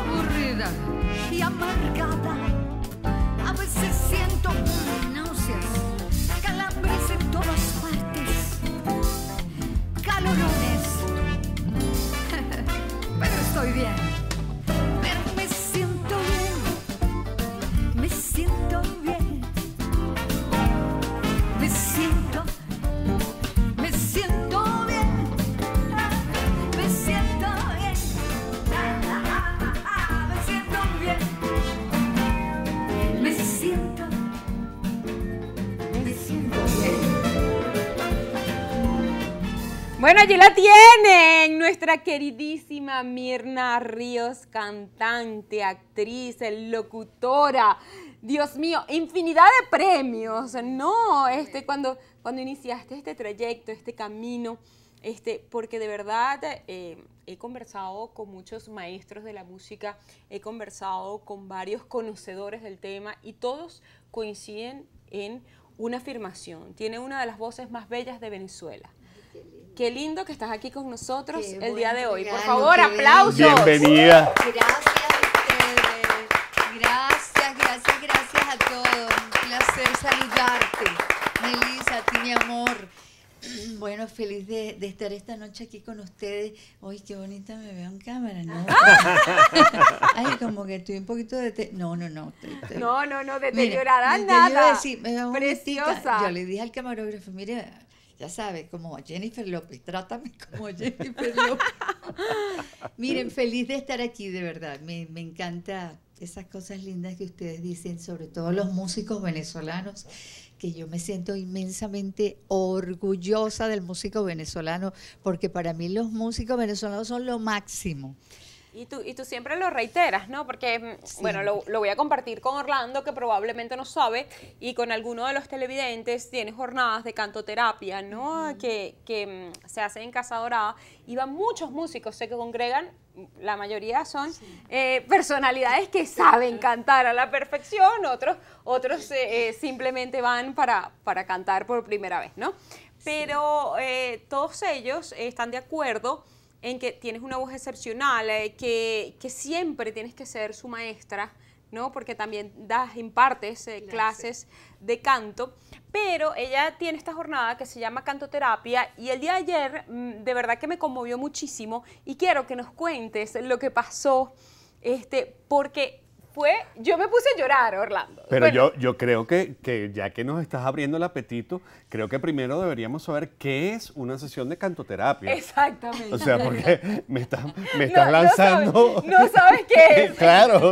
aburrida y amargada. A veces siento náuseas, calambres en todas partes, calorones. Pero estoy bien. Bueno, allí la tienen, nuestra queridísima Mirna Ríos, cantante, actriz, locutora. Dios mío, infinidad de premios. No, este, cuando, cuando iniciaste este trayecto, este camino, este, porque de verdad eh, he conversado con muchos maestros de la música, he conversado con varios conocedores del tema y todos coinciden en una afirmación. Tiene una de las voces más bellas de Venezuela Qué lindo, que estás aquí con nosotros el día de hoy. Por favor, aplausos. Bienvenida. Gracias a ustedes. Gracias, gracias, gracias a todos. Un placer saludarte. Melissa, a ti mi amor. Bueno, feliz de, estar esta noche aquí con ustedes. Uy, qué bonita me veo en cámara, ¿no? Ay, como que estoy un poquito de... No, no, no. Estoy, No, no, no, te mira, nada. Preciosa. yo le dije al camarógrafo, mire, ya sabes, como Jennifer López, trátame como Jennifer López. Miren, feliz de estar aquí, de verdad. Me, me encanta esas cosas lindas que ustedes dicen, sobre todo los músicos venezolanos, que yo me siento inmensamente orgullosa del músico venezolano, porque para mí los músicos venezolanos son lo máximo. Y tú, tú siempre lo reiteras, ¿no? Porque, mm, bueno, lo, voy a compartir con Orlando, que probablemente no sabe, y con alguno de los televidentes tiene jornadas de cantoterapia, ¿no? que, mm, se hace en Casa Dorada y van muchos músicos, sé que congregan, la mayoría son eh, personalidades que saben cantar a la perfección, otros, otros eh, eh, simplemente van para, cantar por primera vez, ¿no? Pero todos ellos están de acuerdo en que tienes una voz excepcional, eh, que, siempre tienes que ser su maestra, ¿no? Porque también das, impartes eh, clases de canto, pero ella tiene esta jornada que se llama Cantoterapia y el día ayer mm, de verdad que me conmovió muchísimo y quiero que nos cuentes lo que pasó, este, porque fue, yo me puse a llorar, Orlando. Pero yo, creo que, ya que nos estás abriendo el apetito, creo que primero deberíamos saber qué es una sesión de cantoterapia. Exactamente. O sea, porque me estás, lanzando... No sabes, qué es. claro.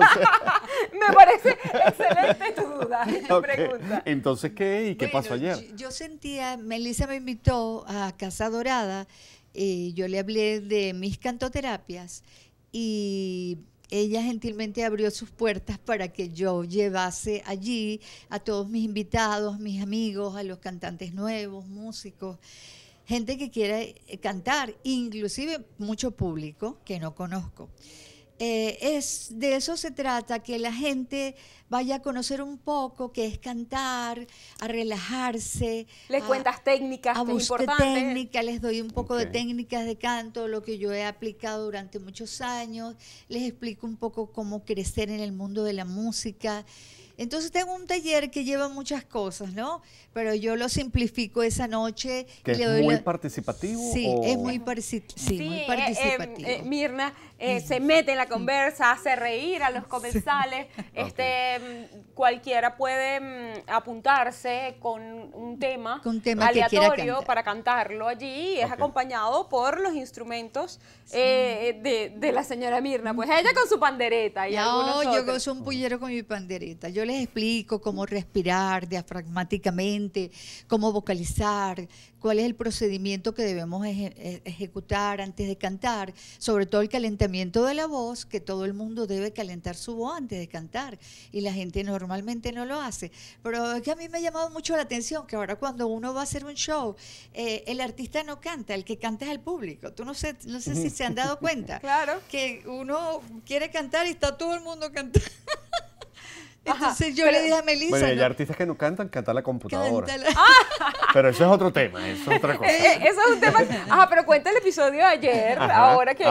me parece excelente tu duda, pregunta. Entonces, ¿qué? ¿Y qué pasó ayer? Yo, yo sentía, Melissa me invitó a Casa Dorada, y eh, yo le hablé de mis cantoterapias y ella gentilmente abrió sus puertas para que yo llevase allí a todos mis invitados, mis amigos, a los cantantes nuevos, músicos, gente que quiera eh, cantar, inclusive mucho público que no conozco. Eh, es, de eso se trata, que la gente vaya a conocer un poco qué es cantar, a relajarse. Les cuentas técnicas, a les doy un poco de técnicas de canto, lo que yo he aplicado durante muchos años, les explico un poco cómo crecer en el mundo de la música. Entonces tengo un taller que lleva muchas cosas, ¿no? Pero yo lo simplifico esa noche. ¿Que es muy participativo? Sí, es muy, participativo. Mirna se mete en la conversa, hace reír a los comensales. Este, mm, Cualquiera puede mm, apuntarse con un tema, aleatorio para cantarlo allí. Es acompañado por los instrumentos eh, de, la señora Mirna. Pues ella con su pandereta y no, yo con un puñero con mi pandereta les explico cómo respirar diafragmáticamente, cómo vocalizar, cuál es el procedimiento que debemos e, ejecutar antes de cantar, sobre todo el calentamiento de la voz, que todo el mundo debe calentar su voz antes de cantar y la gente normalmente no lo hace. Pero es que a mí me ha llamado mucho la atención que ahora cuando uno va a hacer un show, eh, el artista no canta, el que canta es el público. Tú no sé, no sé si se han dado cuenta. claro. Que uno quiere cantar y está todo el mundo cantando. yo le dije a Melissa. Bueno, hay artistas que no cantan, canta la computadora. Ah. Pero eso es otro tema, eso es otra eh, cosa. Eh, eso es un tema. Ajá, pero cuenta el episodio de ayer, ahora, que,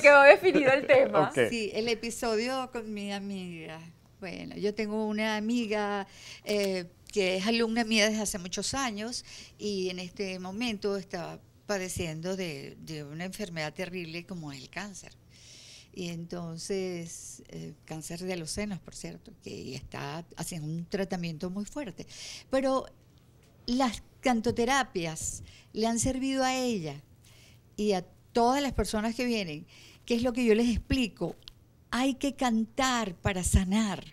quedó definido el tema. Sí, el episodio con mi amiga. Bueno, yo tengo una amiga. Eh, que es alumna mía desde hace muchos años y en este momento está padeciendo de, de una enfermedad terrible como es el cáncer. Y entonces, eh, cáncer de los senos, por cierto, que está haciendo un tratamiento muy fuerte. Pero las cantoterapias le han servido a ella y a todas las personas que vienen, que es lo que yo les explico. Hay que cantar para sanar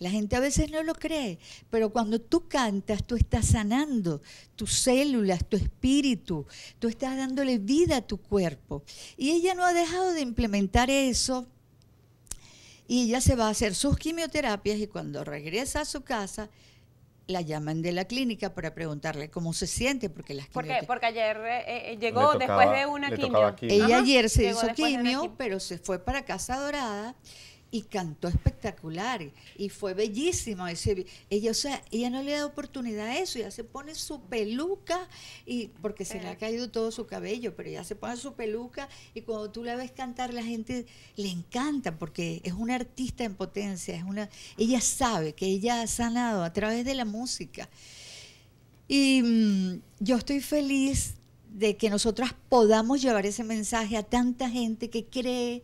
la gente a veces no lo cree, pero cuando tú cantas, tú estás sanando tus células, tu espíritu, tú estás dándole vida a tu cuerpo. Y ella no ha dejado de implementar eso. Y ella se va a hacer sus quimioterapias y cuando regresa a su casa, la llaman de la clínica para preguntarle cómo se siente, porque las ¿Por qué? Porque ayer eh, eh, llegó después de una quimio. Ella ayer se hizo quimio, pero se fue para Casa Dorada y cantó espectacular y fue bellísimo ella o sea ella no le da oportunidad a eso ya se pone su peluca y porque se le ha eh. caído todo su cabello pero ya se pone su peluca y cuando tú la ves cantar la gente le encanta porque es una artista en potencia es una ella sabe que ella ha sanado a través de la música y mm, yo estoy feliz de que nosotras podamos llevar ese mensaje a tanta gente que cree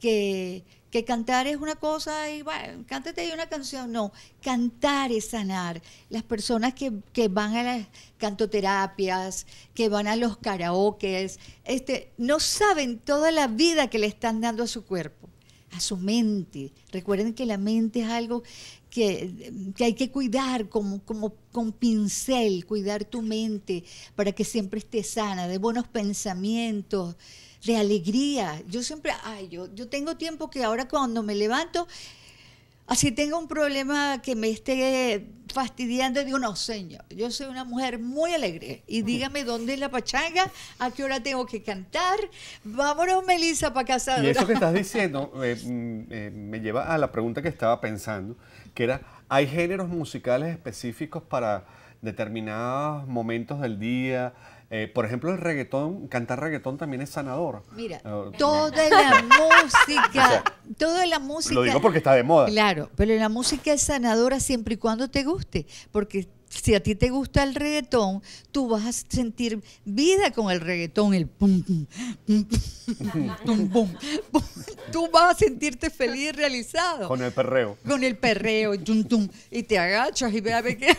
que, cantar es una cosa y bueno, cántate una canción. No, cantar es sanar. Las personas que, van a las cantoterapias, que van a los karaokes, este, no saben toda la vida que le están dando a su cuerpo, a su mente. Recuerden que la mente es algo que, hay que cuidar como, como con pincel, cuidar tu mente para que siempre esté sana, de buenos pensamientos, de alegría. Yo siempre, ay, yo, yo tengo tiempo que ahora cuando me levanto, así tengo un problema que me esté fastidiando, digo, no, señor, yo soy una mujer muy alegre y dígame dónde es la pachanga, a qué hora tengo que cantar, vámonos Melisa para casa. Y eso que estás diciendo eh, mm, eh, me lleva a la pregunta que estaba pensando que era, hay géneros musicales específicos para determinados momentos del día. Eh, por ejemplo, el reggaetón, cantar reggaetón también es sanador. Mira, eh, toda la música, toda la música. Lo digo porque está de moda. Claro, pero la música es sanadora siempre y cuando te guste, porque si a ti te gusta el reggaetón, tú vas a sentir vida con el reggaetón, el pum, pum, pum, pum, pum, Tú vas a sentirte feliz y realizado. Con el perreo. Con el perreo, y te agachas y ve a ver qué.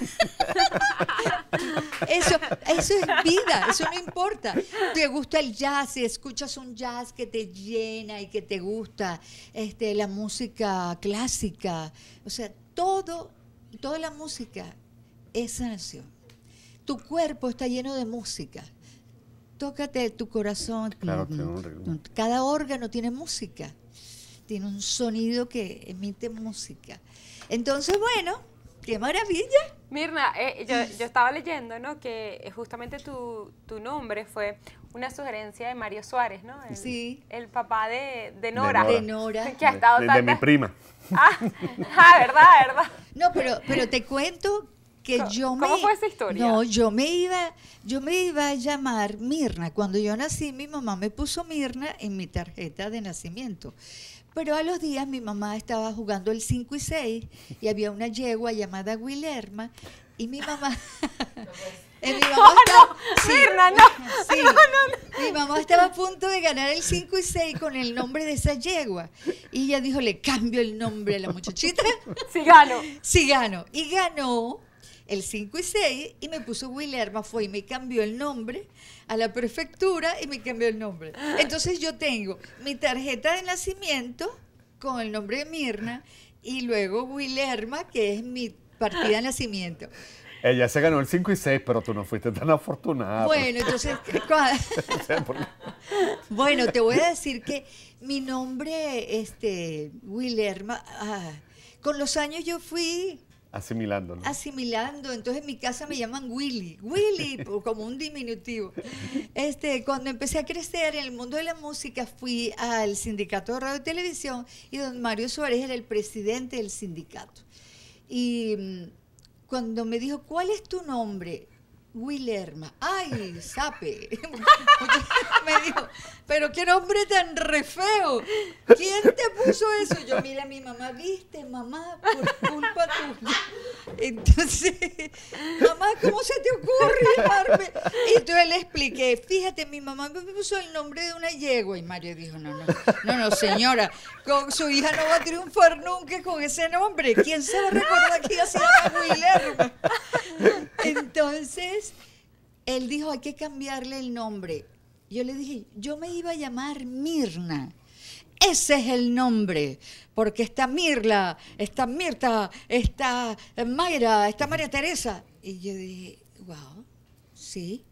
Eso, eso es vida, eso no importa. Te gusta el jazz y escuchas un jazz que te llena y que te gusta, este, la música clásica, o sea, todo, toda la música esa nación. Tu cuerpo está lleno de música. Tócate tu corazón. Claro, mm, mm, cada órgano tiene música. Tiene un sonido que emite música. Entonces, bueno, ¡Qué maravilla! Mirna, eh, yo, estaba leyendo, ¿no? Que eh, justamente tu, nombre fue una sugerencia de Mario Suárez, ¿no? El, sí. El papá de, Nora. De Nora. De de, mi prima. Ah, ah, verdad, verdad. No, pero, pero te cuento que yo me, historia? No, yo me iba, yo me iba a llamar Mirna. Cuando yo nací, mi mamá me puso Mirna en mi tarjeta de nacimiento. Pero a los días mi mamá estaba jugando el 5 y 6 y había una yegua llamada Guillerma y mi mamá... mi mamá estaba, a punto de ganar el 5 y 6 con el nombre de esa yegua. Y ella dijo, le cambio el nombre a la muchachita. sí, gano. Sí, gano. Y ganó el 5 y 6 y me puso Wilherma fue y me cambió el nombre a la prefectura y me cambió el nombre. Entonces yo tengo mi tarjeta de nacimiento con el nombre de Mirna y luego willerma que es mi partida de nacimiento. Ella se ganó el 5 y 6, pero tú no fuiste tan afortunada. Pues. Bueno, entonces... bueno, te voy a decir que mi nombre, este, willerma ah, con los años yo fui ¿no? Asimilando. Entonces en mi casa me llaman Willy. Willy, como un diminutivo. Este, cuando empecé a crecer en el mundo de la música, fui al sindicato de radio y televisión y don Mario Suárez era el presidente del sindicato. Y mm, cuando me dijo, ¿cuál es tu nombre? ¡Wilherma! ¡Ay, sape! me dijo, pero qué nombre tan re feo. ¿Quién te puso eso? Yo, mira, mi mamá, viste, mamá, por culpa tuya. Entonces, mamá, ¿cómo se te ocurre Y yo le expliqué, fíjate, mi mamá me puso el nombre de una yegua. Y Mario dijo, no, no, no, no, señora, su hija no va a triunfar nunca con ese nombre. ¿Quién se va a recordar que ella se llama entonces, él dijo, hay que cambiarle el nombre. Yo le dije, yo me iba a llamar Mirna. Ese es el nombre, porque está Mirla, está Mirta, está Mayra, está María Teresa. Y yo dije, wow, sí,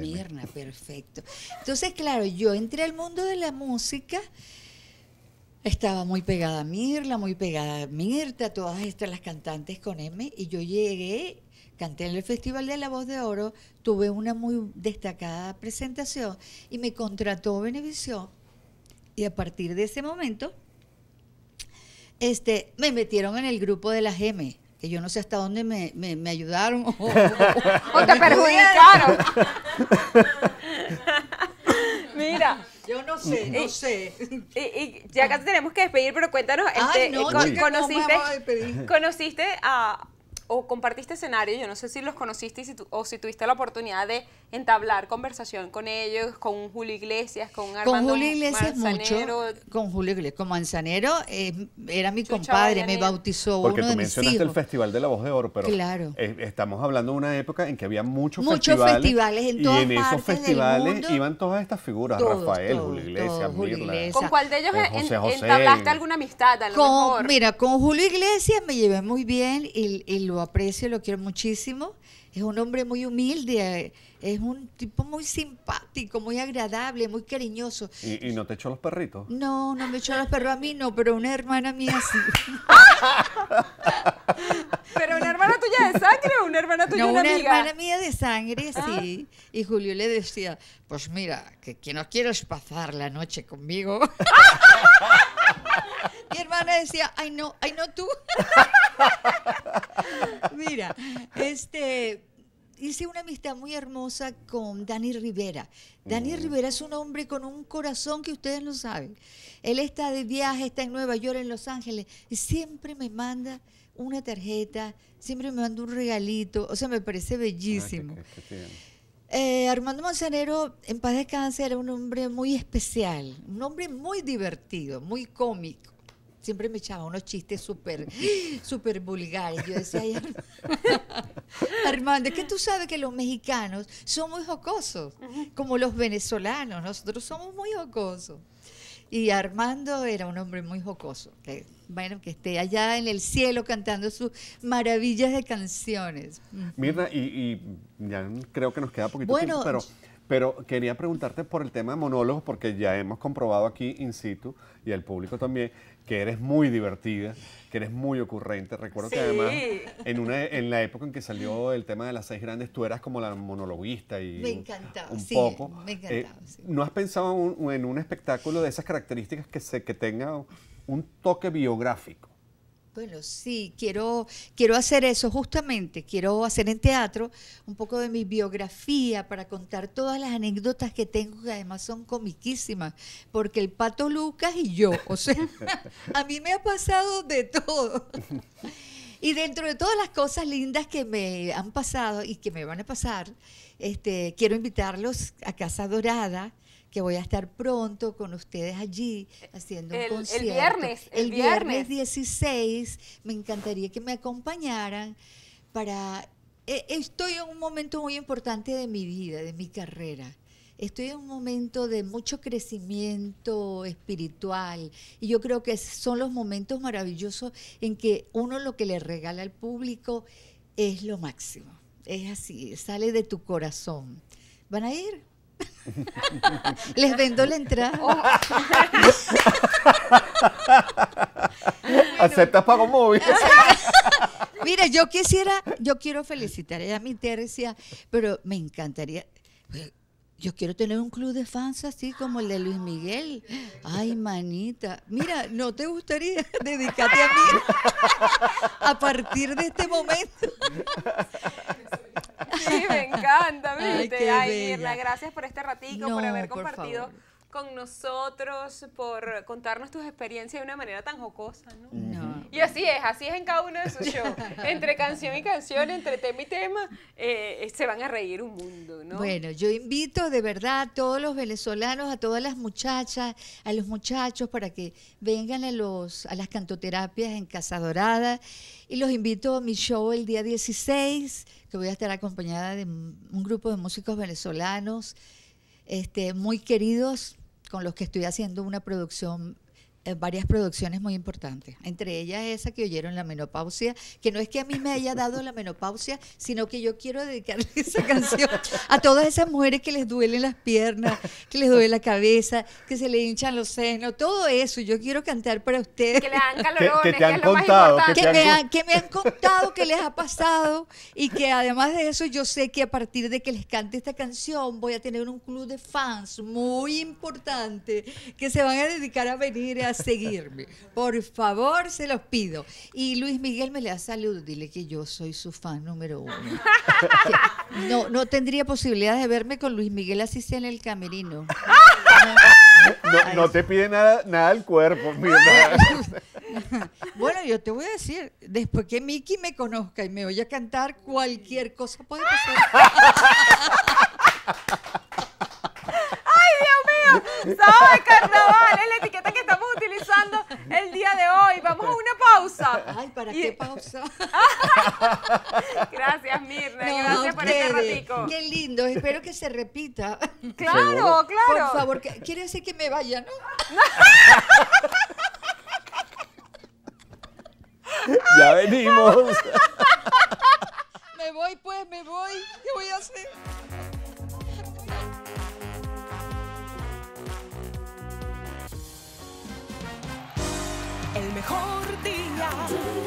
Mirna, perfecto. Entonces, claro, yo entré al mundo de la música, estaba muy pegada a Mirla, muy pegada a Mirta, todas estas las cantantes con M, y yo llegué canté en el Festival de la Voz de Oro, tuve una muy destacada presentación y me contrató Benevisión y a partir de ese momento este, me metieron en el grupo de la M, que yo no sé hasta dónde me, ayudaron o, te perjudicaron. Mira. Yo no sé, no sé. Y, ya casi tenemos que despedir, pero cuéntanos, ah, este, conociste a, o compartiste escenario, yo no sé si los conociste si o si tuviste la oportunidad de entablar conversación con ellos, con Julio Iglesias, con Armando Con Julio Iglesias Manzanero, mucho, con Julio Iglesias, con Manzanero eh, era mi compadre, me bautizó Porque uno de mis hijos. Porque tú mencionaste el Festival de la Voz de Oro, pero claro. Eh, estamos hablando de una época en que había muchos, muchos festivales, en y en esos festivales iban todas estas figuras, Rafael, Julio Iglesias, Mirla. ¿Con cuál de ellos entablaste alguna amistad a lo mejor? Mira, con Julio Iglesias me llevé muy bien el aprecio, lo quiero muchísimo. Es un hombre muy humilde, eh, es un tipo muy simpático, muy agradable, muy cariñoso. ¿Y, no te echó los perritos? No, no me echó los perros a mí, no, pero una hermana mía sí. pero una hermana tuya de sangre una hermana tuya no, una, una hermana mía de sangre, ah. sí. Y Julio le decía, pues mira, que, que no quieres pasar la noche conmigo. Mi hermana decía, ay no, ay no tú. Mira, este, hice una amistad muy hermosa con Dani Rivera. Dani mm. Rivera es un hombre con un corazón que ustedes no saben. Él está de viaje, está en Nueva York, en Los Ángeles, y siempre me manda una tarjeta, siempre me manda un regalito, o sea, me parece ah, bellísimo. Eh, Armando Manzanero, en paz descanse, era un hombre muy especial, un hombre muy divertido, muy cómico siempre me echaba unos chistes súper, súper vulgares. Yo decía, Armando, es que tú sabes que los mexicanos son muy jocosos, como los venezolanos, nosotros somos muy jocosos. Y Armando era un hombre muy jocoso. Que, bueno, que esté allá en el cielo cantando sus maravillas de canciones. Mirna, y, ya creo que nos queda poquito tiempo, pero pero quería preguntarte por el tema de monólogos, porque ya hemos comprobado aquí in situ y el público también que eres muy divertida, que eres muy ocurrente. Recuerdo que además en, una, en la época en que salió el tema de las seis grandes, tú eras como la monologuista y me encantaba, sí, poco. Me eh, encantaba, ¿No has pensado en un espectáculo de esas características que, se, que tenga un toque biográfico? Bueno, sí, quiero, quiero hacer eso justamente, quiero hacer en teatro un poco de mi biografía para contar todas las anécdotas que tengo, que además son comiquísimas, porque el Pato Lucas y yo, o sea, a mí me ha pasado de todo. Y dentro de todas las cosas lindas que me han pasado y que me van a pasar, este, quiero invitarlos a Casa Dorada, que voy a estar pronto con ustedes allí haciendo un concierto. El viernes, el, viernes. 16, me encantaría que me acompañaran para... E, estoy en un momento muy importante de mi vida, de mi carrera estoy en un momento de mucho crecimiento espiritual y yo creo que son los momentos maravillosos en que uno lo que le regala al público es lo máximo. Es así, sale de tu corazón. ¿Van a ir? Les vendo la entrada. Oh. acepta pago móvil? Mira, yo quisiera, yo quiero felicitar a mi Tercia, pero me encantaría. Yo quiero tener un club de fans así como el de Luis Miguel. Ay, manita. Mira, ¿no te gustaría? dedicarte a mí a partir de este momento. Sí, me encanta, ¿viste? Ay, Ay Mirna, gracias por este ratico, por haber compartido con nosotros, por contarnos tus experiencias de una manera tan jocosa, ¿no? Y así es, así es en cada uno de sus shows. entre canción y canción, entre tema y tema, eh, se van a reír un mundo, ¿no? Bueno, yo invito de verdad a todos los venezolanos, a todas las muchachas, a los muchachos para que vengan a, los, a las cantoterapias en Casa Dorada y los invito a mi show el día 16, que voy a estar acompañada de un grupo de músicos venezolanos este, muy queridos con los que estoy haciendo una producción eh, varias producciones muy importantes, entre ellas esa que oyeron la menopausia, que no es que a mí me haya dado la menopausia, sino que yo quiero dedicarle esa canción a todas esas mujeres que les duelen las piernas, que les duele la cabeza, que se le hinchan los senos, todo eso, yo quiero cantar para ustedes. Que le calorones, que, han contado, Me han, que me han contado que les ha pasado y que además de eso yo sé que a partir de que les cante esta canción voy a tener un club de fans muy importante que se van a dedicar a venir a seguirme. Por favor, se los pido. Y Luis Miguel me le da salud. Dile que yo soy su fan número uno. no, no tendría posibilidad de verme con Luis Miguel así sea en el camerino. No, te pide nada, nada al cuerpo. Bueno, yo te voy a decir, después que Miki me conozca y me a cantar, cualquier cosa puede pasar. ¡Ay, Dios mío! sabe carnaval! Es la etiqueta que el día de hoy. Vamos a una pausa. Ay, ¿para qué pausa? gracias, Mirna. gracias por este ratico. Qué lindo. Espero que se repita. Claro, claro. Por favor, quiere decir que me vaya, ¿no? ya venimos. me voy, pues, me voy. ¿Qué voy a hacer? mejor día.